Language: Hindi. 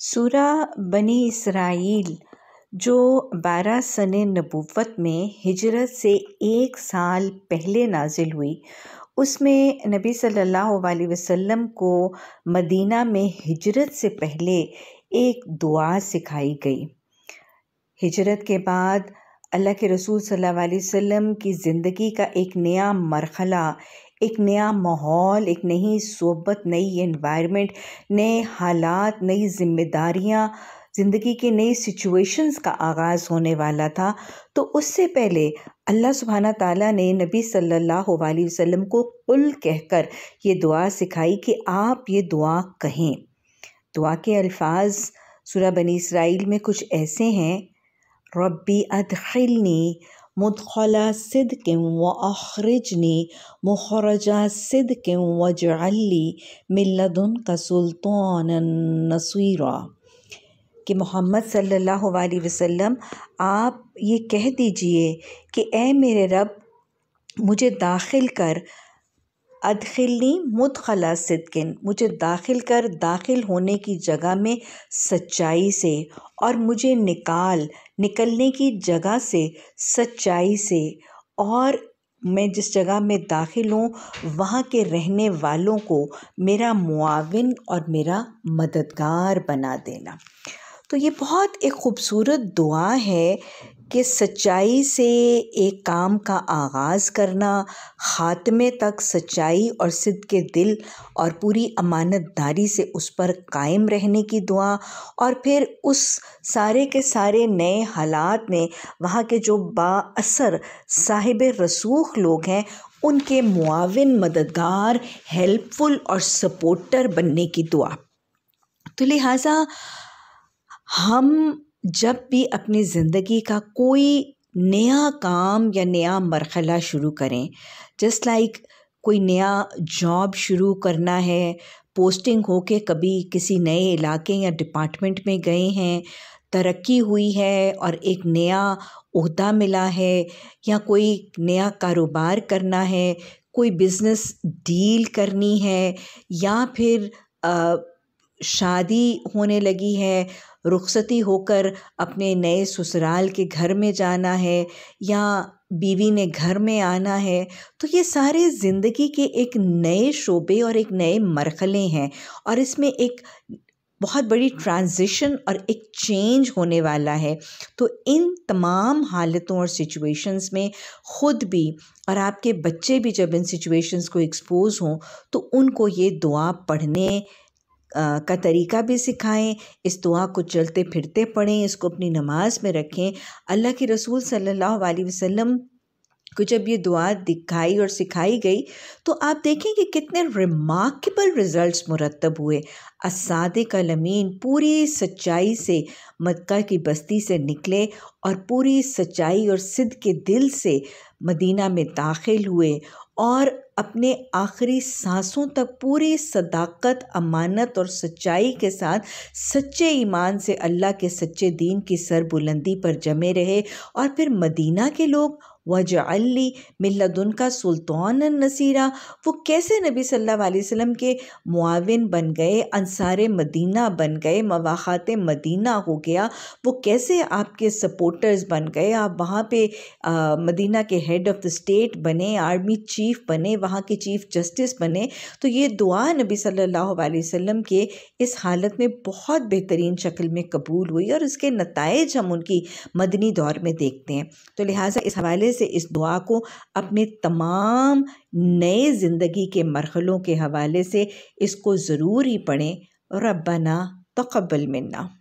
सूरा बनी इसराइल जो बारह सन नबूवत में हिजरत से एक साल पहले नाजिल हुई उसमें नबी सल्लल्लाहु अलैहि वसल्लम को मदीना में हिजरत से पहले एक दुआ सिखाई गई हिजरत के बाद अल्लाह के रसूल सल्लल्लाहु अलैहि वसल्लम की ज़िंदगी का एक नया मरहला एक नया माहौल एक नई सोबत नई इन्वायरमेंट नए हालात नई जिम्मेदारियाँ ज़िंदगी के नई सिचुएशंस का आगाज़ होने वाला था तो उससे पहले अल्लाह सुबहाना ताला ने नबी सल्लल्लाहु अलैहि वसल्लम को कुल कहकर ये दुआ सिखाई कि आप ये दुआ कहें दुआ के अल्फाज सुरा बनी इसराइल में कुछ ऐसे हैं रब्बी अदखिलनी مدخل صدق وأخرجني مخرج صدق واجعل لي من لدنك سلطانا نصيرا कि मोहम्मद सल्लल्लाहु अलैहि वसल्लम आप ये कह दीजिए कि ए मेरे रब मुझे दाखिल कर अदखिलनी मुतखला सिद्किन मुझे दाखिल कर दाखिल होने की जगह में सच्चाई से और मुझे निकाल निकलने की जगह से सच्चाई से और मैं जिस जगह में दाखिल हूँ वहाँ के रहने वालों को मेरा मुआविन और मेरा मददगार बना देना तो ये बहुत एक ख़ूबसूरत दुआ है कि सच्चाई से एक काम का आगाज़ करना ख़ात्मे तक सच्चाई और सिद्ध के दिल और पूरी अमानतदारी से उस पर कायम रहने की दुआ और फिर उस सारे के सारे नए हालात में वहाँ के जो बाअसर साहिब रसूख लोग हैं उनके मुआविन मददगार हेल्पफुल और सपोर्टर बनने की दुआ तो लिहाजा हम जब भी अपनी ज़िंदगी का कोई नया काम या नया मरहला शुरू करें जस्ट लाइक like कोई नया जॉब शुरू करना है पोस्टिंग हो के कभी किसी नए इलाके या डिपार्टमेंट में गए हैं तरक्की हुई है और एक नया अहदा मिला है या कोई नया कारोबार करना है कोई बिज़नेस डील करनी है या फिर आ, शादी होने लगी है रुखसती होकर अपने नए ससुराल के घर में जाना है या बीवी ने घर में आना है तो ये सारे ज़िंदगी के एक नए शोबे और एक नए मरखले हैं और इसमें एक बहुत बड़ी ट्रांजिशन और एक चेंज होने वाला है तो इन तमाम हालतों और सिचुएशंस में ख़ुद भी और आपके बच्चे भी जब इन सिचुएशंस को एक्सपोज हों तो उनको ये दुआ पढ़ने का तरीका भी सिखाएं इस दुआ को चलते फिरते पढ़ें इसको अपनी नमाज में रखें अल्लाह के रसूल सल्लल्लाहु अलैहि वसल्लम को जब ये दुआ दिखाई और सिखाई गई तो आप देखें कि कितने रिमार्केबल रिज़ल्ट्स मुरतब हुए का लमीन पूरी सच्चाई से मक्का की बस्ती से निकले और पूरी सच्चाई और सिद्ध के दिल से मदीना में दाखिल हुए और अपने आखिरी सांसों तक पूरी सदाकत अमानत और सच्चाई के साथ सच्चे ईमान से अल्लाह के सच्चे दीन की सरबुलंदी पर जमे रहे और फिर मदीना के लोग वजअली मिल्लदन का सुल्तान नसीरा वो कैसे नबी सल्लल्लाहु अलैहि वसल्लम के मुआविन बन गए अंसार मदीना बन गए मवाखात मदीना हो गया वो कैसे आपके सपोर्टर्स बन गए आप वहाँ पे आ, मदीना के हेड ऑफ़ द स्टेट बने आर्मी चीफ़ बने वहाँ के चीफ़ जस्टिस बने तो ये दुआ नबी सल्लल्लाहु अलैहि वसल्लम के इस हालत में बहुत बेहतरीन शक्ल में कबूल हुई और उसके नतज हम उनकी मदनी दौर में देखते हैं तो लिहाजा इस हवाले से इस दुआ को अपने तमाम नए ज़िंदगी के मरहलों के हवाले से इसको ज़रूर ही पढ़ें रबना तकबल मिलना